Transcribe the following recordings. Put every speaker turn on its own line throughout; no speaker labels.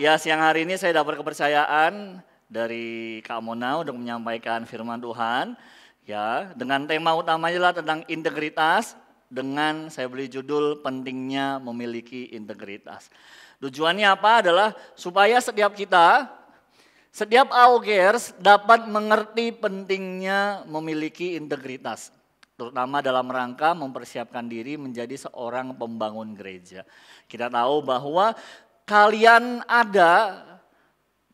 Ya, siang hari ini saya dapat kepercayaan dari Kak Mona untuk menyampaikan firman Tuhan. Ya, dengan tema utamanya lah tentang integritas dengan saya beli judul pentingnya memiliki integritas. Tujuannya apa adalah supaya setiap kita, setiap augers dapat mengerti pentingnya memiliki integritas terutama dalam rangka mempersiapkan diri menjadi seorang pembangun gereja. Kita tahu bahwa kalian ada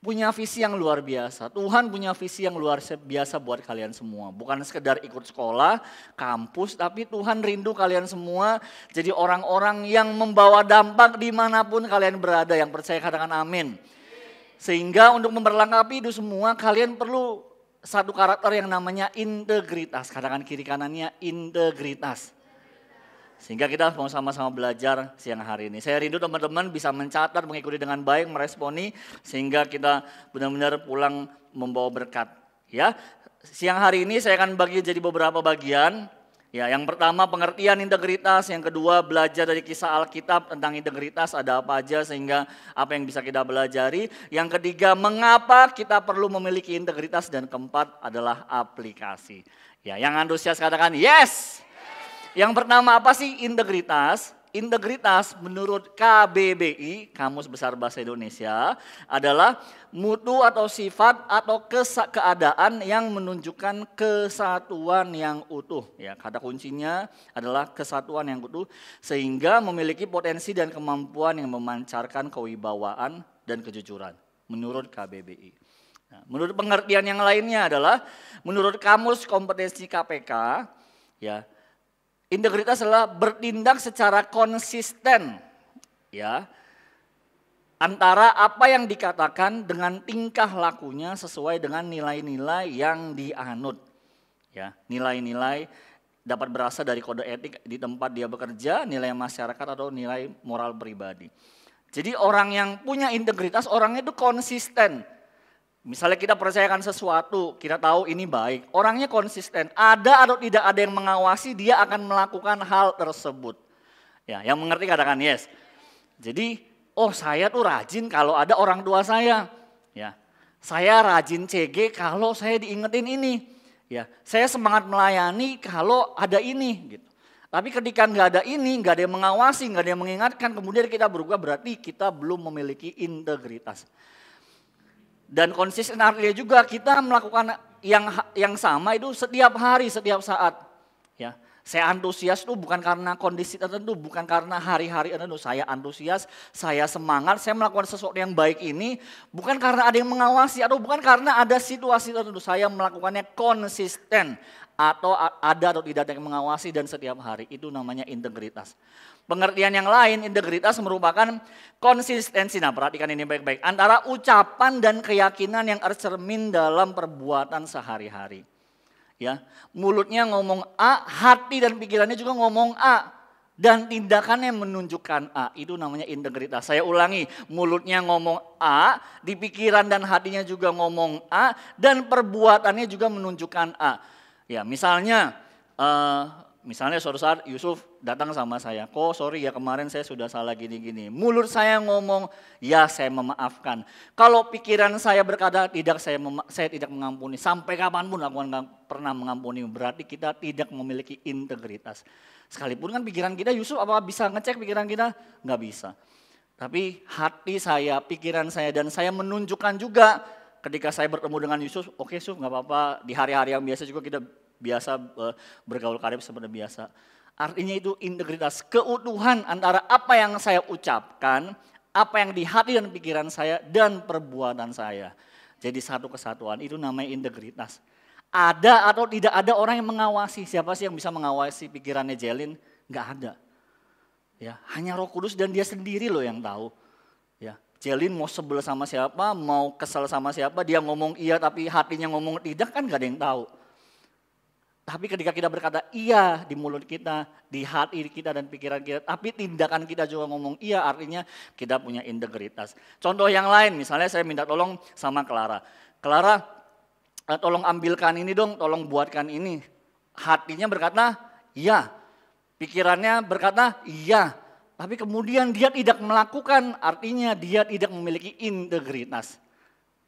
punya visi yang luar biasa. Tuhan punya visi yang luar biasa buat kalian semua. Bukan sekedar ikut sekolah, kampus, tapi Tuhan rindu kalian semua jadi orang-orang yang membawa dampak dimanapun kalian berada. Yang percaya katakan amin. Sehingga untuk memperlengkapi itu semua kalian perlu satu karakter yang namanya integritas. Katakan kiri kanannya integritas. Sehingga kita mau sama-sama belajar siang hari ini. Saya rindu teman-teman bisa mencatat, mengikuti dengan baik, meresponi sehingga kita benar-benar pulang membawa berkat. Ya, siang hari ini saya akan bagi jadi beberapa bagian. Ya, yang pertama pengertian integritas, yang kedua belajar dari kisah Alkitab tentang integritas ada apa aja sehingga apa yang bisa kita belajari. Yang ketiga mengapa kita perlu memiliki integritas dan keempat adalah aplikasi. Ya, yang antusias katakan yes. Yang pertama apa sih integritas? Integritas menurut KBBI, Kamus Besar Bahasa Indonesia, adalah mutu atau sifat atau kesa keadaan yang menunjukkan kesatuan yang utuh. Ya, kata kuncinya adalah kesatuan yang utuh sehingga memiliki potensi dan kemampuan yang memancarkan kewibawaan dan kejujuran menurut KBBI. Nah, menurut pengertian yang lainnya adalah menurut Kamus Kompetensi KPK, ya Integritas adalah bertindak secara konsisten ya antara apa yang dikatakan dengan tingkah lakunya sesuai dengan nilai-nilai yang dianut. Ya, nilai-nilai dapat berasal dari kode etik di tempat dia bekerja, nilai masyarakat atau nilai moral pribadi. Jadi orang yang punya integritas, orangnya itu konsisten Misalnya kita percayakan sesuatu, kita tahu ini baik, orangnya konsisten, ada atau tidak ada yang mengawasi, dia akan melakukan hal tersebut. Ya, yang mengerti katakan yes. Jadi, oh saya tuh rajin kalau ada orang tua saya. Ya, saya rajin CG kalau saya diingetin ini. Ya, saya semangat melayani kalau ada ini. Gitu. Tapi ketika nggak ada ini, nggak ada yang mengawasi, nggak ada yang mengingatkan, kemudian kita berubah berarti kita belum memiliki integritas. Dan konsisten artinya juga kita melakukan yang yang sama itu setiap hari, setiap saat. Ya, saya antusias itu bukan karena kondisi tertentu, bukan karena hari-hari tertentu. Saya antusias, saya semangat, saya melakukan sesuatu yang baik ini bukan karena ada yang mengawasi atau bukan karena ada situasi tertentu. Saya melakukannya konsisten atau ada atau tidak ada yang mengawasi dan setiap hari itu namanya integritas. Pengertian yang lain, integritas merupakan konsistensi. Nah perhatikan ini baik-baik. Antara ucapan dan keyakinan yang tercermin dalam perbuatan sehari-hari. Ya, mulutnya ngomong A, hati dan pikirannya juga ngomong A. Dan tindakannya menunjukkan A, itu namanya integritas. Saya ulangi, mulutnya ngomong A, di pikiran dan hatinya juga ngomong A, dan perbuatannya juga menunjukkan A. Ya, misalnya uh, misalnya suatu saat Yusuf datang sama saya, kok sorry ya kemarin saya sudah salah gini-gini. Mulut saya ngomong, ya saya memaafkan. Kalau pikiran saya berkata tidak saya, saya tidak mengampuni, sampai kapanpun aku nggak pernah mengampuni. Berarti kita tidak memiliki integritas. Sekalipun kan pikiran kita, Yusuf apa bisa ngecek pikiran kita? Nggak bisa. Tapi hati saya, pikiran saya, dan saya menunjukkan juga ketika saya bertemu dengan Yusuf, oke okay, Yusuf nggak apa-apa, di hari-hari yang biasa juga kita biasa eh, bergaul karib seperti biasa. Artinya itu integritas, keutuhan antara apa yang saya ucapkan, apa yang di hati dan pikiran saya, dan perbuatan saya. Jadi satu kesatuan, itu namanya integritas. Ada atau tidak ada orang yang mengawasi, siapa sih yang bisa mengawasi pikirannya Jelin? Enggak ada. Ya, hanya roh kudus dan dia sendiri loh yang tahu. Ya, Jelin mau sebel sama siapa, mau kesal sama siapa, dia ngomong iya tapi hatinya ngomong tidak kan gak ada yang tahu. Tapi ketika kita berkata iya di mulut kita, di hati kita dan pikiran kita, tapi tindakan kita juga ngomong iya artinya kita punya integritas. Contoh yang lain misalnya saya minta tolong sama Clara. Clara eh, tolong ambilkan ini dong, tolong buatkan ini. Hatinya berkata iya, pikirannya berkata iya, tapi kemudian dia tidak melakukan artinya dia tidak memiliki integritas.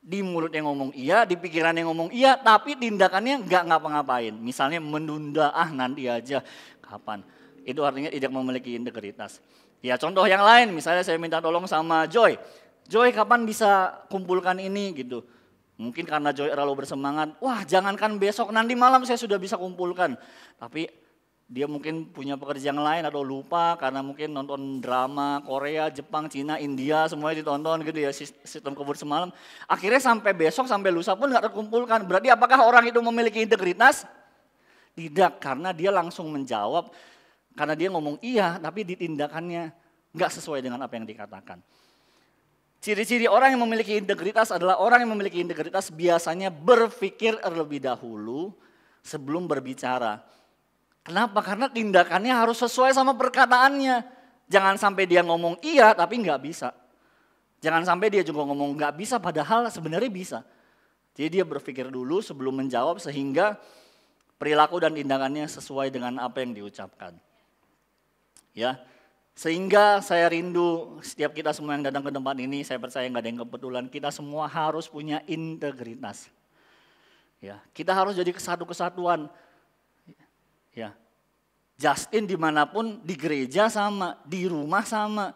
Di mulut yang ngomong iya, di pikiran yang ngomong iya, tapi tindakannya nggak ngapa-ngapain. Misalnya menunda, ah nanti aja, kapan. Itu artinya tidak memiliki integritas. Ya contoh yang lain, misalnya saya minta tolong sama Joy. Joy kapan bisa kumpulkan ini gitu. Mungkin karena Joy terlalu bersemangat, wah jangankan besok, nanti malam saya sudah bisa kumpulkan. Tapi dia mungkin punya pekerjaan lain atau lupa karena mungkin nonton drama Korea, Jepang, Cina, India semuanya ditonton gitu ya sistem kebut semalam. Akhirnya sampai besok sampai lusa pun nggak terkumpulkan. Berarti apakah orang itu memiliki integritas? Tidak, karena dia langsung menjawab. Karena dia ngomong iya, tapi ditindakannya nggak sesuai dengan apa yang dikatakan. Ciri-ciri orang yang memiliki integritas adalah orang yang memiliki integritas biasanya berpikir terlebih dahulu sebelum berbicara Kenapa? Karena tindakannya harus sesuai sama perkataannya. Jangan sampai dia ngomong iya tapi nggak bisa. Jangan sampai dia juga ngomong nggak bisa padahal sebenarnya bisa. Jadi dia berpikir dulu sebelum menjawab sehingga perilaku dan tindakannya sesuai dengan apa yang diucapkan. Ya, sehingga saya rindu setiap kita semua yang datang ke tempat ini, saya percaya nggak ada yang kebetulan. Kita semua harus punya integritas. Ya, kita harus jadi kesatu kesatuan. Ya. Justin dimanapun, di gereja sama, di rumah sama.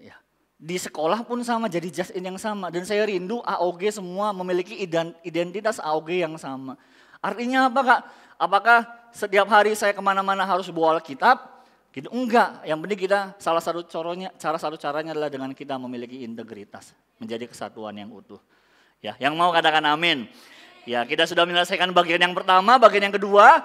Ya. Di sekolah pun sama, jadi Justin yang sama. Dan saya rindu AOG semua memiliki identitas AOG yang sama. Artinya apa kak? Apakah setiap hari saya kemana-mana harus bawa Alkitab? Gitu. Enggak, yang penting kita salah satu coronya cara satu caranya adalah dengan kita memiliki integritas, menjadi kesatuan yang utuh. Ya, yang mau katakan amin. Ya, kita sudah menyelesaikan bagian yang pertama, bagian yang kedua,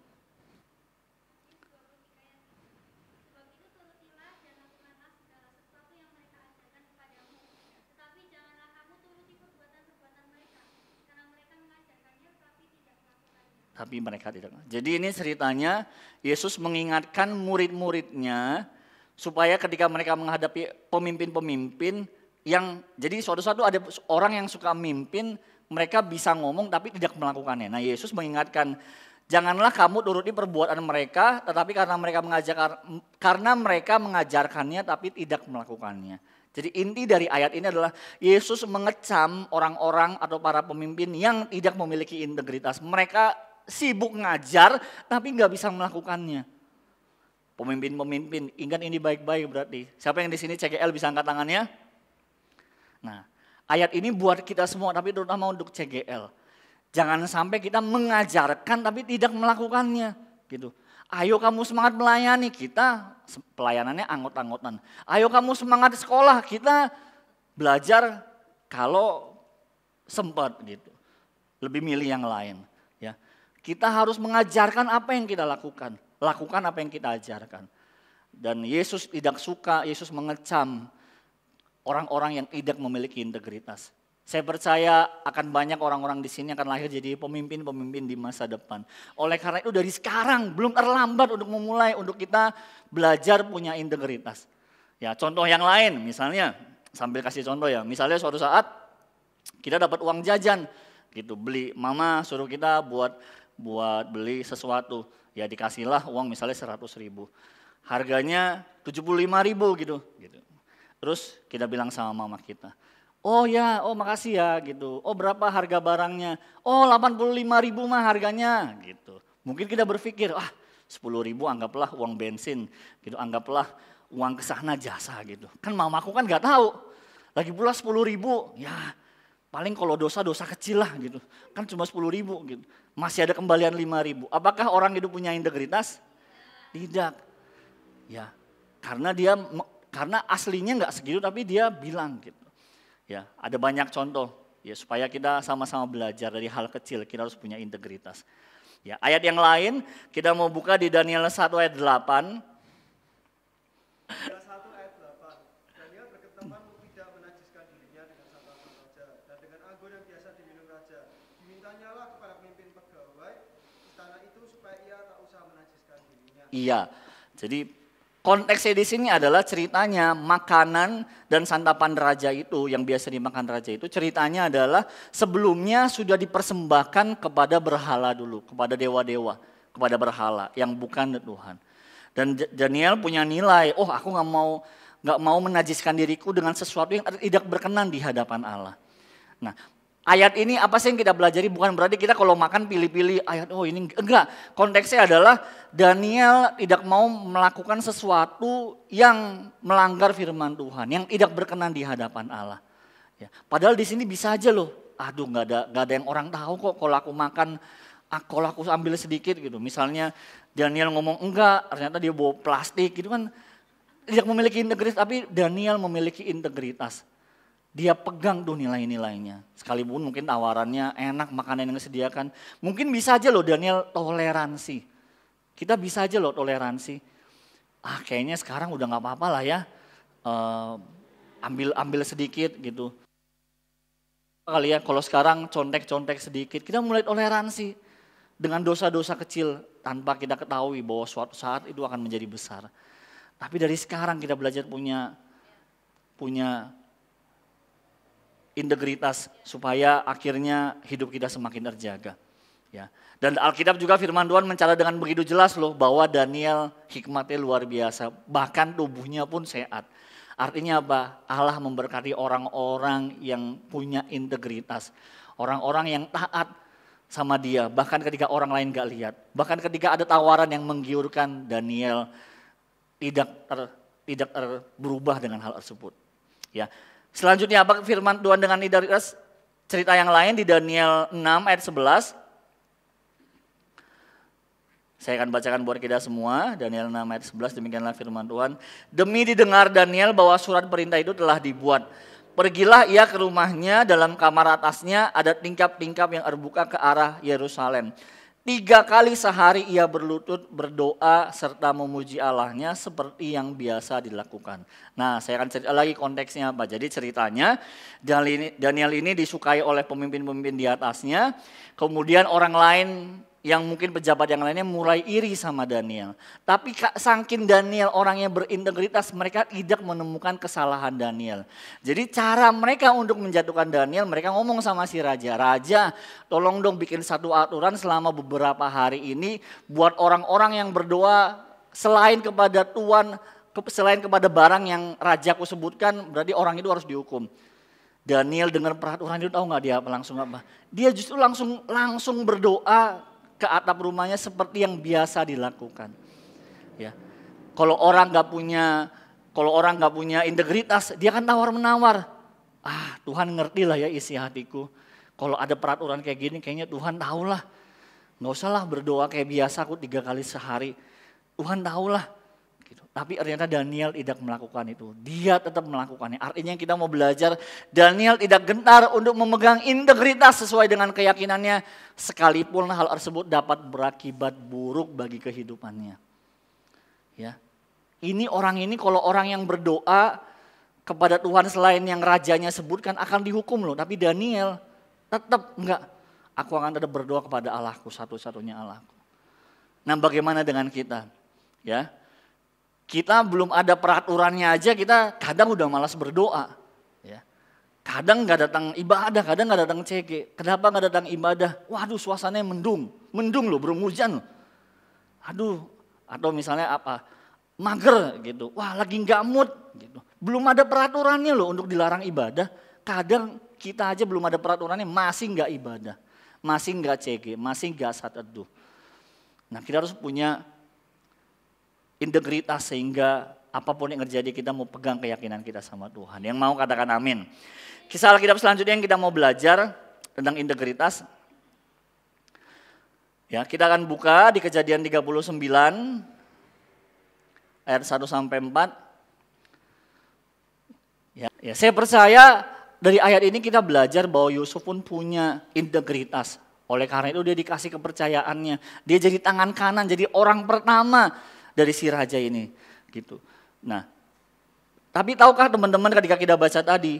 tapi mereka tidak. Jadi ini ceritanya Yesus mengingatkan murid-muridnya supaya ketika mereka menghadapi pemimpin-pemimpin yang jadi suatu satu ada orang yang suka mimpin mereka bisa ngomong tapi tidak melakukannya. Nah Yesus mengingatkan janganlah kamu turuti perbuatan mereka tetapi karena mereka mengajarkan karena mereka mengajarkannya tapi tidak melakukannya. Jadi inti dari ayat ini adalah Yesus mengecam orang-orang atau para pemimpin yang tidak memiliki integritas. Mereka sibuk ngajar tapi nggak bisa melakukannya. Pemimpin-pemimpin, ingat ini baik-baik berarti. Siapa yang di sini CGL bisa angkat tangannya? Nah, ayat ini buat kita semua tapi terutama untuk CGL. Jangan sampai kita mengajarkan tapi tidak melakukannya gitu. Ayo kamu semangat melayani kita pelayanannya anggot-anggotan. Ayo kamu semangat sekolah kita belajar kalau sempat gitu. Lebih milih yang lain ya. Kita harus mengajarkan apa yang kita lakukan. Lakukan apa yang kita ajarkan. Dan Yesus tidak suka, Yesus mengecam orang-orang yang tidak memiliki integritas. Saya percaya akan banyak orang-orang di sini akan lahir jadi pemimpin-pemimpin di masa depan. Oleh karena itu dari sekarang belum terlambat untuk memulai untuk kita belajar punya integritas. Ya, contoh yang lain misalnya sambil kasih contoh ya. Misalnya suatu saat kita dapat uang jajan gitu beli mama suruh kita buat buat beli sesuatu. Ya dikasihlah uang misalnya seratus ribu. Harganya tujuh puluh lima ribu gitu. gitu. Terus kita bilang sama mama kita, oh ya, oh makasih ya gitu. Oh berapa harga barangnya? Oh delapan puluh lima ribu mah harganya gitu. Mungkin kita berpikir, ah sepuluh ribu anggaplah uang bensin gitu, anggaplah uang kesana jasa gitu. Kan mama aku kan gak tahu. Lagi pula sepuluh ribu, ya Paling kalau dosa, dosa kecil lah gitu. Kan cuma 10 ribu gitu. Masih ada kembalian 5 ribu. Apakah orang itu punya integritas? Tidak. Ya, karena dia karena aslinya nggak segitu tapi dia bilang gitu. Ya, ada banyak contoh ya supaya kita sama-sama belajar dari hal kecil kita harus punya integritas. Ya, ayat yang lain kita mau buka di Daniel 1 ayat 8. Iya. Jadi konteksnya di sini adalah ceritanya makanan dan santapan raja itu yang biasa dimakan raja itu ceritanya adalah sebelumnya sudah dipersembahkan kepada berhala dulu, kepada dewa-dewa, kepada berhala yang bukan Tuhan. Dan Daniel punya nilai, oh aku nggak mau nggak mau menajiskan diriku dengan sesuatu yang tidak berkenan di hadapan Allah. Nah, Ayat ini apa sih yang kita belajar? bukan berarti kita kalau makan pilih-pilih ayat oh ini enggak. Konteksnya adalah Daniel tidak mau melakukan sesuatu yang melanggar firman Tuhan, yang tidak berkenan di hadapan Allah. Ya, padahal di sini bisa aja loh. Aduh nggak ada nggak ada yang orang tahu kok kalau aku makan ah, kalau aku ambil sedikit gitu. Misalnya Daniel ngomong enggak, ternyata dia bawa plastik gitu kan. Tidak memiliki integritas, tapi Daniel memiliki integritas. Dia pegang tuh nilai-nilainya. Sekalipun mungkin tawarannya enak, makanan yang disediakan. Mungkin bisa aja loh Daniel toleransi. Kita bisa aja loh toleransi. Ah kayaknya sekarang udah gak apa-apa lah ya. Uh, ambil ambil sedikit gitu. Kali ya kalau sekarang contek-contek sedikit, kita mulai toleransi dengan dosa-dosa kecil tanpa kita ketahui bahwa suatu saat itu akan menjadi besar. Tapi dari sekarang kita belajar punya punya integritas supaya akhirnya hidup kita semakin terjaga. Ya. Dan Alkitab juga firman Tuhan mencatat dengan begitu jelas loh bahwa Daniel hikmatnya luar biasa, bahkan tubuhnya pun sehat. Artinya apa? Allah memberkati orang-orang yang punya integritas, orang-orang yang taat sama dia, bahkan ketika orang lain gak lihat, bahkan ketika ada tawaran yang menggiurkan Daniel tidak ter, tidak ter, berubah dengan hal tersebut. Ya, Selanjutnya apa firman Tuhan dengan dari Cerita yang lain di Daniel 6 ayat 11. Saya akan bacakan buat kita semua, Daniel 6 ayat 11, demikianlah firman Tuhan. Demi didengar Daniel bahwa surat perintah itu telah dibuat. Pergilah ia ke rumahnya, dalam kamar atasnya ada tingkap-tingkap yang terbuka ke arah Yerusalem. Tiga kali sehari ia berlutut berdoa serta memuji Allahnya seperti yang biasa dilakukan. Nah saya akan cerita lagi konteksnya apa. Jadi ceritanya Daniel ini disukai oleh pemimpin-pemimpin di atasnya. Kemudian orang lain yang mungkin pejabat yang lainnya mulai iri sama Daniel. Tapi sangkin Daniel orang yang berintegritas, mereka tidak menemukan kesalahan Daniel. Jadi cara mereka untuk menjatuhkan Daniel, mereka ngomong sama si raja, "Raja, tolong dong bikin satu aturan selama beberapa hari ini buat orang-orang yang berdoa selain kepada Tuhan, selain kepada barang yang raja sebutkan, berarti orang itu harus dihukum." Daniel dengan peraturan itu tahu nggak dia langsung apa? Dia justru langsung langsung berdoa ke atap rumahnya seperti yang biasa dilakukan. Ya. Kalau orang nggak punya kalau orang nggak punya integritas, dia akan tawar-menawar. Ah, Tuhan ngerti lah ya isi hatiku. Kalau ada peraturan kayak gini, kayaknya Tuhan tahulah. Nggak usah lah berdoa kayak biasa aku tiga kali sehari. Tuhan tahulah. Gitu. Tapi ternyata Daniel tidak melakukan itu. Dia tetap melakukannya. Artinya kita mau belajar Daniel tidak gentar untuk memegang integritas sesuai dengan keyakinannya. Sekalipun hal tersebut dapat berakibat buruk bagi kehidupannya. Ya, ini orang ini kalau orang yang berdoa kepada Tuhan selain yang rajanya sebutkan akan dihukum loh. Tapi Daniel tetap enggak. Aku akan tetap berdoa kepada Allahku satu-satunya Allahku. Nah bagaimana dengan kita? Ya, kita belum ada peraturannya aja kita kadang udah malas berdoa. Ya. Kadang nggak datang ibadah, kadang nggak datang CG. Kenapa nggak datang ibadah? Waduh suasananya mendung, mendung loh, belum hujan loh. Aduh, atau misalnya apa? Mager gitu. Wah lagi nggak mood gitu. Belum ada peraturannya loh untuk dilarang ibadah. Kadang kita aja belum ada peraturannya masih nggak ibadah. Masih nggak CG, masih nggak saat teduh. Nah kita harus punya integritas sehingga apapun yang terjadi kita mau pegang keyakinan kita sama Tuhan. Yang mau katakan amin. Kisah Alkitab selanjutnya yang kita mau belajar tentang integritas. Ya, kita akan buka di Kejadian 39 ayat 1 sampai 4. Ya, ya, saya percaya dari ayat ini kita belajar bahwa Yusuf pun punya integritas. Oleh karena itu dia dikasih kepercayaannya. Dia jadi tangan kanan, jadi orang pertama dari si raja ini gitu. Nah, tapi tahukah teman-teman ketika kita baca tadi,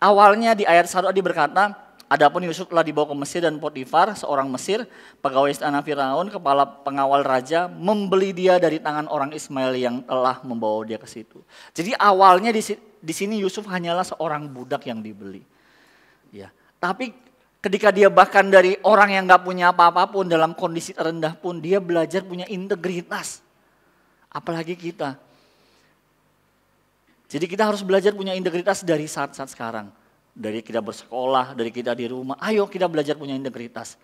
awalnya di ayat 1 tadi berkata, Adapun Yusuf telah dibawa ke Mesir dan Potifar, seorang Mesir, pegawai istana Firaun, kepala pengawal raja, membeli dia dari tangan orang Ismail yang telah membawa dia ke situ. Jadi awalnya di, di sini Yusuf hanyalah seorang budak yang dibeli. Ya, tapi ketika dia bahkan dari orang yang nggak punya apa-apa pun dalam kondisi terendah pun dia belajar punya integritas apalagi kita. Jadi kita harus belajar punya integritas dari saat-saat sekarang. Dari kita bersekolah, dari kita di rumah. Ayo kita belajar punya integritas.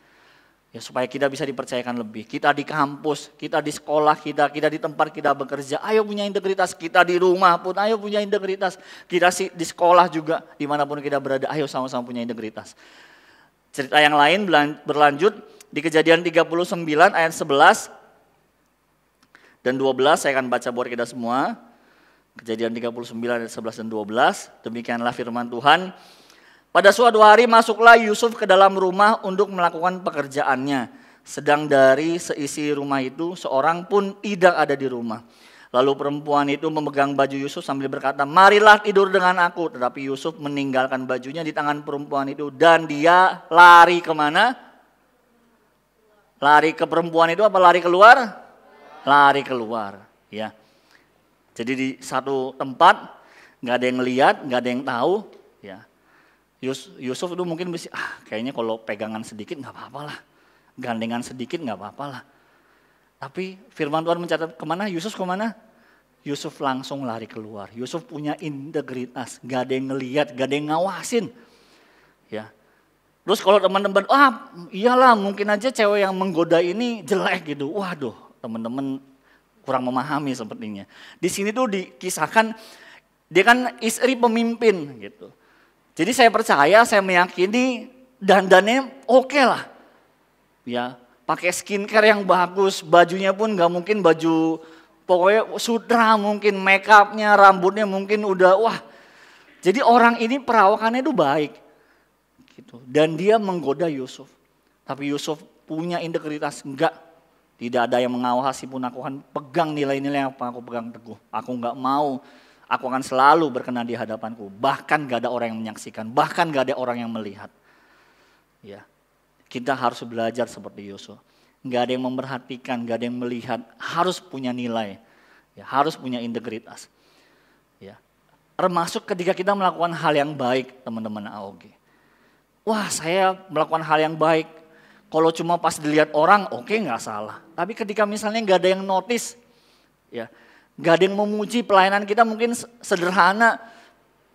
Ya supaya kita bisa dipercayakan lebih. Kita di kampus, kita di sekolah kita, kita di tempat kita bekerja. Ayo punya integritas. Kita di rumah pun ayo punya integritas. Kita di sekolah juga, dimanapun kita berada. Ayo sama-sama punya integritas. Cerita yang lain berlanjut di kejadian 39 ayat 11 dan 12 saya akan baca buat kita semua. Kejadian 39 ayat 11 dan 12. Demikianlah firman Tuhan. Pada suatu hari masuklah Yusuf ke dalam rumah untuk melakukan pekerjaannya. Sedang dari seisi rumah itu seorang pun tidak ada di rumah. Lalu perempuan itu memegang baju Yusuf sambil berkata, "Marilah tidur dengan aku." Tetapi Yusuf meninggalkan bajunya di tangan perempuan itu dan dia lari kemana? Lari ke perempuan itu apa lari keluar? lari keluar, ya. Jadi di satu tempat nggak ada yang lihat, nggak ada yang tahu, ya. Yus, Yusuf itu mungkin bisa, ah kayaknya kalau pegangan sedikit nggak apa-apa lah, gandengan sedikit nggak apa-apa lah. Tapi firman Tuhan mencatat kemana, Yusuf kemana? Yusuf langsung lari keluar. Yusuf punya integritas, nggak ada yang ngeliat, nggak ada yang ngawasin. Ya. Terus kalau teman-teman, wah iyalah mungkin aja cewek yang menggoda ini jelek gitu. Waduh, teman-teman kurang memahami sepertinya. Di sini tuh dikisahkan dia kan istri pemimpin gitu. Jadi saya percaya, saya meyakini dandannya oke okay lah. Ya, pakai skincare yang bagus, bajunya pun nggak mungkin baju pokoknya sutra mungkin, make upnya, rambutnya mungkin udah wah. Jadi orang ini perawakannya itu baik. Gitu. Dan dia menggoda Yusuf. Tapi Yusuf punya integritas enggak tidak ada yang mengawasi pun aku akan pegang nilai-nilai yang aku pegang teguh. Aku nggak mau, aku akan selalu berkenan di hadapanku. Bahkan gak ada orang yang menyaksikan, bahkan gak ada orang yang melihat. Ya, kita harus belajar seperti Yusuf Gak ada yang memperhatikan, gak ada yang melihat, harus punya nilai, ya, harus punya integritas. Ya, termasuk ketika kita melakukan hal yang baik, teman-teman AOG. Wah, saya melakukan hal yang baik, kalau cuma pas dilihat orang, oke okay, nggak salah. Tapi ketika misalnya nggak ada yang notice, ya nggak ada yang memuji pelayanan kita mungkin sederhana.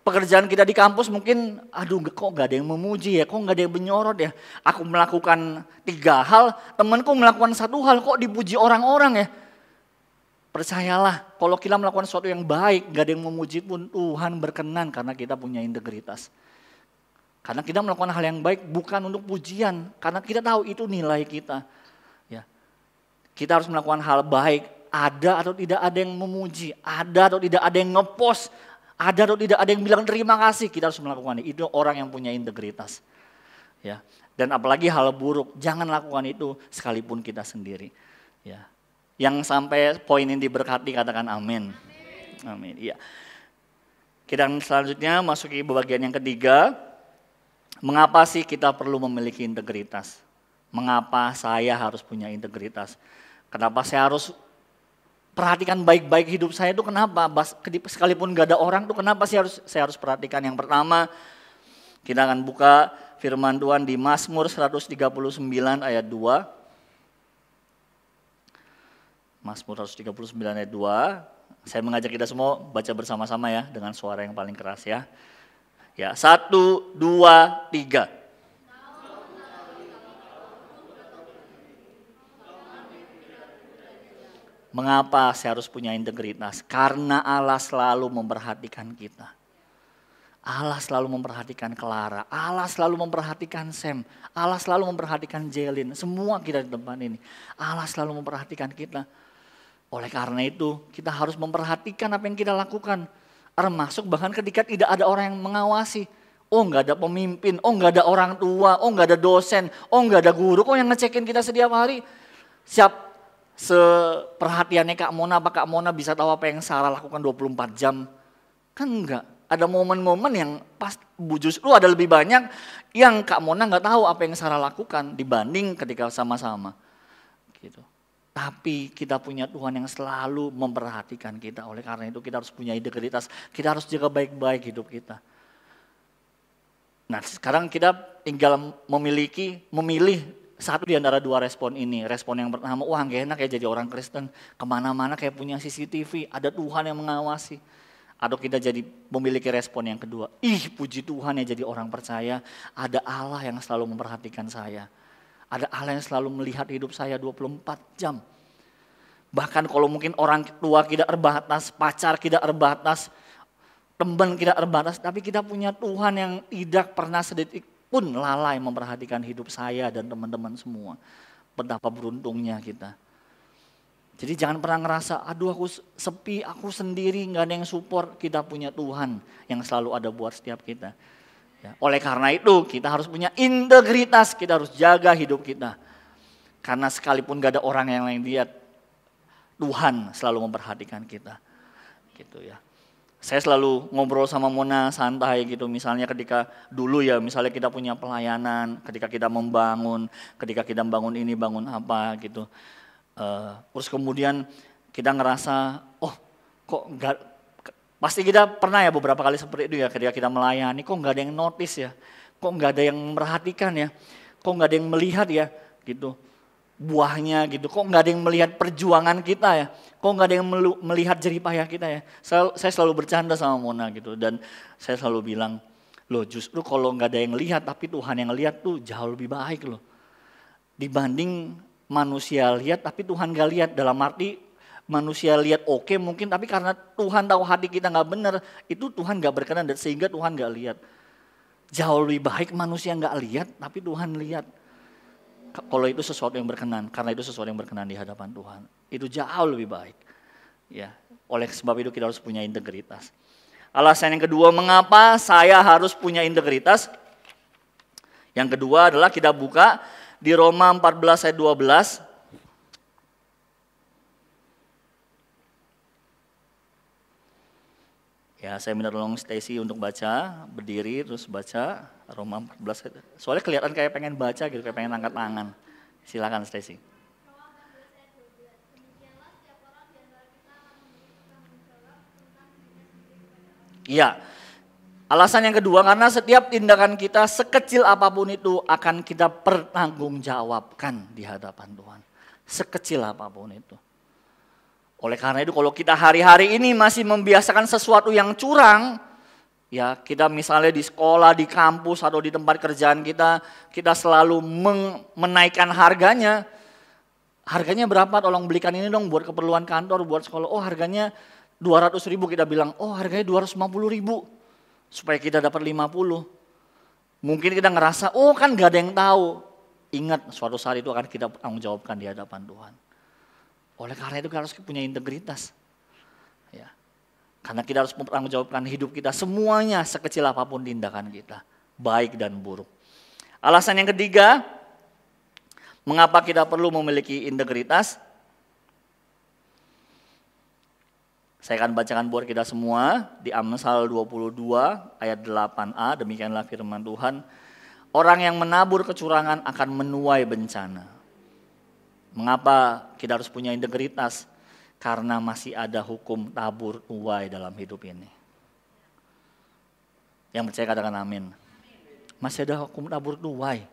Pekerjaan kita di kampus mungkin, aduh kok nggak ada yang memuji ya, kok nggak ada yang menyorot ya. Aku melakukan tiga hal, temanku melakukan satu hal, kok dipuji orang-orang ya. Percayalah, kalau kita melakukan sesuatu yang baik, gak ada yang memuji pun Tuhan berkenan karena kita punya integritas. Karena kita melakukan hal yang baik bukan untuk pujian, karena kita tahu itu nilai kita. Ya. Kita harus melakukan hal baik, ada atau tidak ada yang memuji, ada atau tidak ada yang ngepost, ada atau tidak ada yang bilang terima kasih, kita harus melakukan itu orang yang punya integritas. Ya. Dan apalagi hal buruk, jangan lakukan itu sekalipun kita sendiri. Ya. Yang sampai poin ini diberkati katakan amin. Amin. amin. Ya. Kita selanjutnya masuki bagian yang ketiga, Mengapa sih kita perlu memiliki integritas? Mengapa saya harus punya integritas? Kenapa saya harus perhatikan baik-baik hidup saya itu kenapa? Sekalipun gak ada orang tuh kenapa sih harus saya harus perhatikan? Yang pertama, kita akan buka firman Tuhan di Mazmur 139 ayat 2. Mazmur 139 ayat 2. Saya mengajak kita semua baca bersama-sama ya dengan suara yang paling keras ya. Ya, satu, dua, tiga. Mengapa saya harus punya integritas? Karena Allah selalu memperhatikan kita. Allah selalu memperhatikan Clara, Allah selalu memperhatikan Sam, Allah selalu memperhatikan Jelin, semua kita di tempat ini. Allah selalu memperhatikan kita. Oleh karena itu, kita harus memperhatikan apa yang kita lakukan. Termasuk bahkan ketika tidak ada orang yang mengawasi. Oh nggak ada pemimpin, oh nggak ada orang tua, oh nggak ada dosen, oh nggak ada guru, kok yang ngecekin kita setiap hari. Siap seperhatiannya Kak Mona, apa Kak Mona bisa tahu apa yang Sarah lakukan 24 jam? Kan enggak. Ada momen-momen yang pas justru ada lebih banyak yang Kak Mona nggak tahu apa yang Sarah lakukan dibanding ketika sama-sama. Gitu. Tapi kita punya Tuhan yang selalu memperhatikan kita. Oleh karena itu kita harus punya integritas. Kita harus jaga baik-baik hidup kita. Nah sekarang kita tinggal memiliki, memilih satu di antara dua respon ini. Respon yang pertama, wah gak enak ya jadi orang Kristen. Kemana-mana kayak punya CCTV, ada Tuhan yang mengawasi. Atau kita jadi memiliki respon yang kedua. Ih puji Tuhan ya jadi orang percaya, ada Allah yang selalu memperhatikan saya ada Allah yang selalu melihat hidup saya 24 jam. Bahkan kalau mungkin orang tua tidak terbatas, pacar tidak terbatas, teman tidak terbatas, tapi kita punya Tuhan yang tidak pernah sedetik pun lalai memperhatikan hidup saya dan teman-teman semua. Betapa beruntungnya kita. Jadi jangan pernah ngerasa, aduh aku sepi, aku sendiri, nggak ada yang support. Kita punya Tuhan yang selalu ada buat setiap kita. Ya, oleh karena itu kita harus punya integritas, kita harus jaga hidup kita. Karena sekalipun gak ada orang yang lain lihat, Tuhan selalu memperhatikan kita. Gitu ya. Saya selalu ngobrol sama Mona santai gitu misalnya ketika dulu ya misalnya kita punya pelayanan, ketika kita membangun, ketika kita bangun ini bangun apa gitu. Uh, terus kemudian kita ngerasa oh kok gak, Pasti kita pernah ya beberapa kali seperti itu ya ketika kita melayani kok nggak ada yang notice ya. Kok nggak ada yang merhatikan ya. Kok nggak ada yang melihat ya gitu. Buahnya gitu. Kok nggak ada yang melihat perjuangan kita ya. Kok nggak ada yang melihat jerih payah kita ya. Saya, saya selalu bercanda sama Mona gitu dan saya selalu bilang loh justru kalau nggak ada yang lihat tapi Tuhan yang lihat tuh jauh lebih baik loh. Dibanding manusia lihat tapi Tuhan gak lihat dalam arti manusia lihat oke okay mungkin, tapi karena Tuhan tahu hati kita nggak benar, itu Tuhan nggak berkenan dan sehingga Tuhan nggak lihat. Jauh lebih baik manusia nggak lihat, tapi Tuhan lihat. Kalau itu sesuatu yang berkenan, karena itu sesuatu yang berkenan di hadapan Tuhan, itu jauh lebih baik. Ya, oleh sebab itu kita harus punya integritas. Alasan yang kedua, mengapa saya harus punya integritas? Yang kedua adalah kita buka di Roma 14 ayat 12. Ya, saya minta tolong Stacy untuk baca, berdiri terus baca Roma 14. Soalnya kelihatan kayak pengen baca gitu, kayak pengen angkat tangan. Silakan Stacy. Iya. Alasan yang kedua karena setiap tindakan kita sekecil apapun itu akan kita pertanggungjawabkan di hadapan Tuhan. Sekecil apapun itu. Oleh karena itu kalau kita hari-hari ini masih membiasakan sesuatu yang curang, ya kita misalnya di sekolah, di kampus atau di tempat kerjaan kita, kita selalu menaikkan harganya. Harganya berapa? Tolong belikan ini dong buat keperluan kantor, buat sekolah. Oh harganya 200 ribu kita bilang, oh harganya 250 ribu. Supaya kita dapat 50. Mungkin kita ngerasa, oh kan gak ada yang tahu. Ingat suatu saat itu akan kita tanggung jawabkan di hadapan Tuhan. Oleh karena itu kita harus punya integritas. Ya. Karena kita harus mempertanggungjawabkan hidup kita semuanya sekecil apapun tindakan kita, baik dan buruk. Alasan yang ketiga, mengapa kita perlu memiliki integritas? Saya akan bacakan buat kita semua di Amsal 22 ayat 8a, demikianlah firman Tuhan. Orang yang menabur kecurangan akan menuai bencana Mengapa kita harus punya integritas? Karena masih ada hukum tabur tuai dalam hidup ini. Yang percaya katakan amin. Masih ada hukum tabur tuai.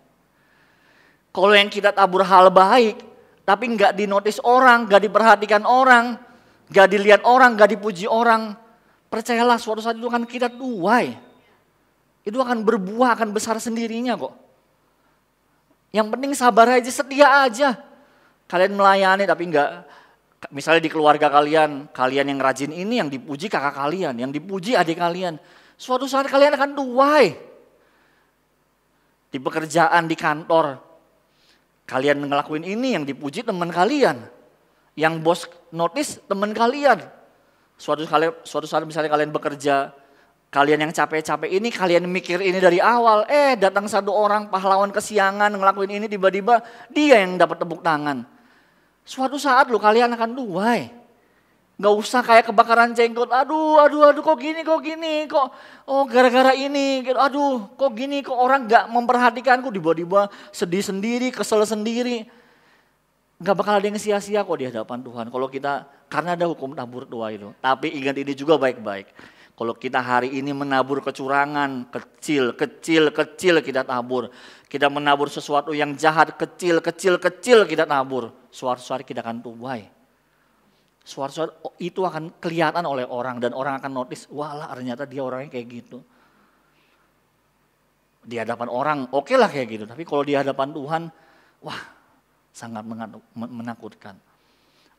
Kalau yang kita tabur hal baik, tapi nggak dinotis orang, nggak diperhatikan orang, nggak dilihat orang, nggak dipuji orang, percayalah suatu saat itu akan kita tuai. Itu akan berbuah, akan besar sendirinya kok. Yang penting sabar aja, setia aja. Kalian melayani tapi enggak misalnya di keluarga kalian, kalian yang rajin ini yang dipuji kakak kalian, yang dipuji adik kalian. Suatu saat kalian akan tuai. Di pekerjaan, di kantor, kalian ngelakuin ini yang dipuji teman kalian. Yang bos notice teman kalian. Suatu, kali, suatu saat misalnya kalian bekerja, kalian yang capek-capek ini, kalian mikir ini dari awal. Eh datang satu orang pahlawan kesiangan ngelakuin ini tiba-tiba dia yang dapat tepuk tangan Suatu saat lo kalian akan duai. Gak usah kayak kebakaran jenggot. Aduh, aduh, aduh kok gini, kok gini, kok oh gara-gara ini. Gitu, Aduh, kok gini, kok orang gak memperhatikanku. bawah tiba sedih sendiri, kesel sendiri. Gak bakal ada yang sia-sia kok di hadapan Tuhan. Kalau kita, karena ada hukum tabur tua itu. Tapi ingat ini juga baik-baik kalau kita hari ini menabur kecurangan, kecil, kecil, kecil kita tabur. Kita menabur sesuatu yang jahat, kecil, kecil, kecil kita tabur. Suara-suara kita akan tuai, Suara-suara oh, itu akan kelihatan oleh orang dan orang akan notice, walah ternyata dia orangnya kayak gitu. Di hadapan orang, oke okay lah kayak gitu. Tapi kalau di hadapan Tuhan, wah sangat menakutkan.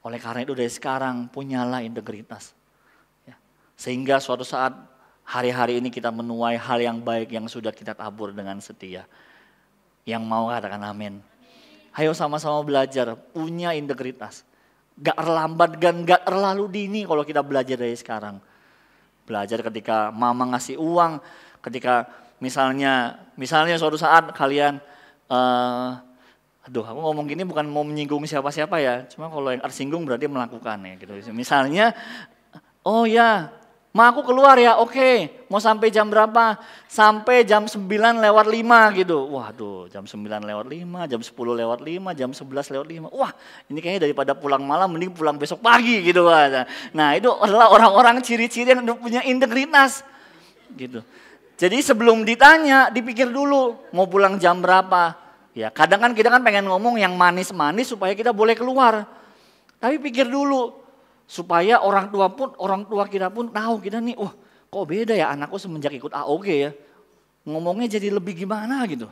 Oleh karena itu dari sekarang punyalah integritas sehingga suatu saat hari-hari ini kita menuai hal yang baik yang sudah kita tabur dengan setia. Yang mau katakan amin. Ayo sama-sama belajar, punya integritas. Gak terlambat dan gak terlalu dini kalau kita belajar dari sekarang. Belajar ketika mama ngasih uang, ketika misalnya misalnya suatu saat kalian uh, aduh aku ngomong gini bukan mau menyinggung siapa-siapa ya cuma kalau yang tersinggung berarti melakukan ya gitu misalnya oh ya Ma aku keluar ya, oke. Mau sampai jam berapa? Sampai jam 9 lewat 5 gitu. Waduh, jam 9 lewat 5, jam 10 lewat 5, jam 11 lewat 5. Wah, ini kayaknya daripada pulang malam, mending pulang besok pagi gitu. Nah itu adalah orang-orang ciri-ciri yang punya integritas. gitu. Jadi sebelum ditanya, dipikir dulu mau pulang jam berapa. Ya kadang kan kita kan pengen ngomong yang manis-manis supaya kita boleh keluar. Tapi pikir dulu, Supaya orang tua pun, orang tua kita pun tahu kita nih, wah kok beda ya anakku semenjak ikut AOG ya. Ngomongnya jadi lebih gimana gitu.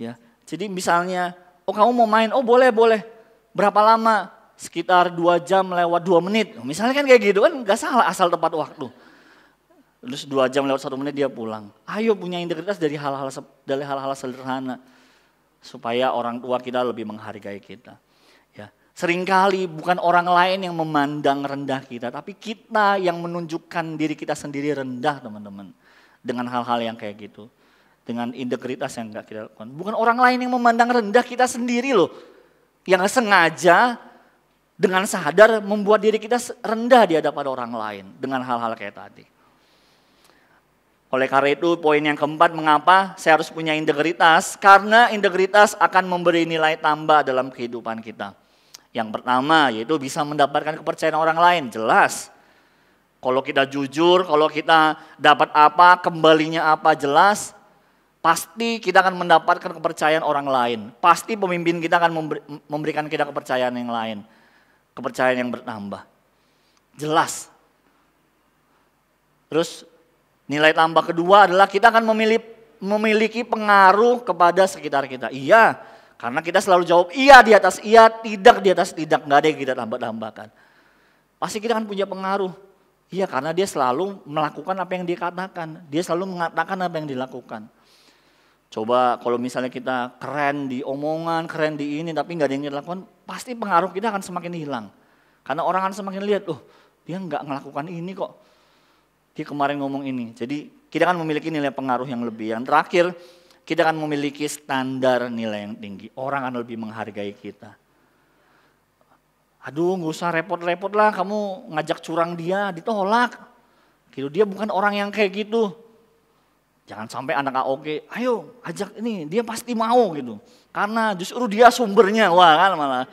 Ya, jadi misalnya, oh kamu mau main, oh boleh boleh. Berapa lama? Sekitar dua jam lewat dua menit. Misalnya kan kayak gitu kan nggak salah asal tepat waktu. Terus dua jam lewat satu menit dia pulang. Ayo punya integritas dari hal-hal dari hal-hal sederhana supaya orang tua kita lebih menghargai kita. Seringkali bukan orang lain yang memandang rendah kita, tapi kita yang menunjukkan diri kita sendiri rendah teman-teman. Dengan hal-hal yang kayak gitu. Dengan integritas yang enggak kita lakukan. Bukan orang lain yang memandang rendah kita sendiri loh. Yang sengaja dengan sadar membuat diri kita rendah di hadapan orang lain. Dengan hal-hal kayak tadi. Oleh karena itu poin yang keempat mengapa saya harus punya integritas? Karena integritas akan memberi nilai tambah dalam kehidupan kita. Yang pertama yaitu bisa mendapatkan kepercayaan orang lain, jelas. Kalau kita jujur, kalau kita dapat apa, kembalinya apa, jelas. Pasti kita akan mendapatkan kepercayaan orang lain. Pasti pemimpin kita akan memberikan kita kepercayaan yang lain. Kepercayaan yang bertambah. Jelas. Terus nilai tambah kedua adalah kita akan memiliki pengaruh kepada sekitar kita. Iya, karena kita selalu jawab iya di atas iya, tidak di atas tidak, nggak ada yang kita tambah-tambahkan. Pasti kita akan punya pengaruh. Iya karena dia selalu melakukan apa yang dikatakan. Dia selalu mengatakan apa yang dilakukan. Coba kalau misalnya kita keren di omongan, keren di ini, tapi nggak ada yang dilakukan, pasti pengaruh kita akan semakin hilang. Karena orang akan semakin lihat, loh, dia nggak melakukan ini kok. Dia kemarin ngomong ini. Jadi kita kan memiliki nilai pengaruh yang lebih. Yang terakhir, kita akan memiliki standar nilai yang tinggi. Orang akan lebih menghargai kita. Aduh nggak usah repot-repot lah kamu ngajak curang dia ditolak. Gitu dia bukan orang yang kayak gitu. Jangan sampai anak AOK, ayo ajak ini, dia pasti mau gitu. Karena justru dia sumbernya, wah kan malah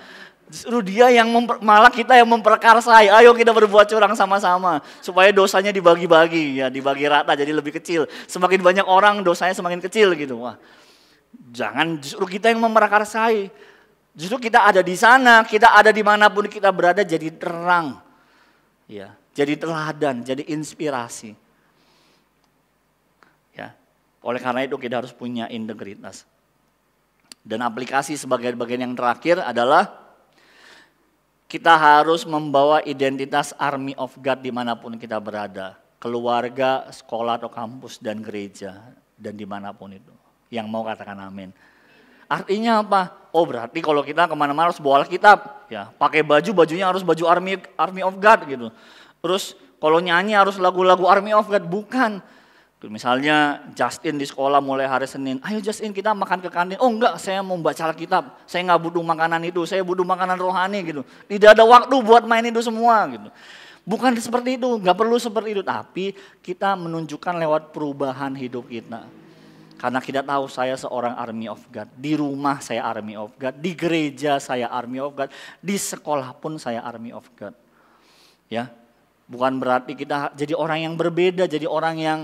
Justru dia yang memper, malah kita yang memperkarsai. Ayo kita berbuat curang sama-sama supaya dosanya dibagi-bagi ya, dibagi rata jadi lebih kecil. Semakin banyak orang dosanya semakin kecil gitu. Wah. Jangan justru kita yang memperkarsai. Justru kita ada di sana, kita ada di dimanapun kita berada jadi terang. Ya, jadi teladan, jadi inspirasi. Ya. Oleh karena itu kita harus punya integritas. Dan aplikasi sebagai bagian yang terakhir adalah kita harus membawa identitas Army of God dimanapun kita berada. Keluarga, sekolah atau kampus dan gereja. Dan dimanapun itu. Yang mau katakan amin. Artinya apa? Oh berarti kalau kita kemana-mana harus bawa Alkitab. Ya, pakai baju, bajunya harus baju Army, Army of God gitu. Terus kalau nyanyi harus lagu-lagu Army of God. Bukan. Misalnya Justin di sekolah mulai hari Senin, ayo Justin kita makan ke kantin. Oh enggak, saya mau baca Alkitab, saya nggak butuh makanan itu, saya butuh makanan rohani gitu. Tidak ada waktu buat main itu semua gitu. Bukan seperti itu, nggak perlu seperti itu. Tapi kita menunjukkan lewat perubahan hidup kita. Karena kita tahu saya seorang army of God. Di rumah saya army of God, di gereja saya army of God, di sekolah pun saya army of God. Ya, bukan berarti kita jadi orang yang berbeda, jadi orang yang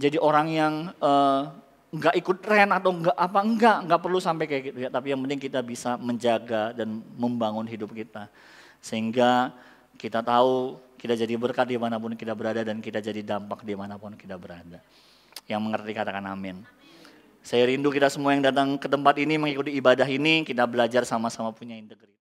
jadi orang yang uh, ikut tren atau nggak apa nggak nggak perlu sampai kayak gitu ya tapi yang penting kita bisa menjaga dan membangun hidup kita sehingga kita tahu kita jadi berkat dimanapun kita berada dan kita jadi dampak dimanapun kita berada yang mengerti katakan amin saya rindu kita semua yang datang ke tempat ini mengikuti ibadah ini kita belajar sama-sama punya integritas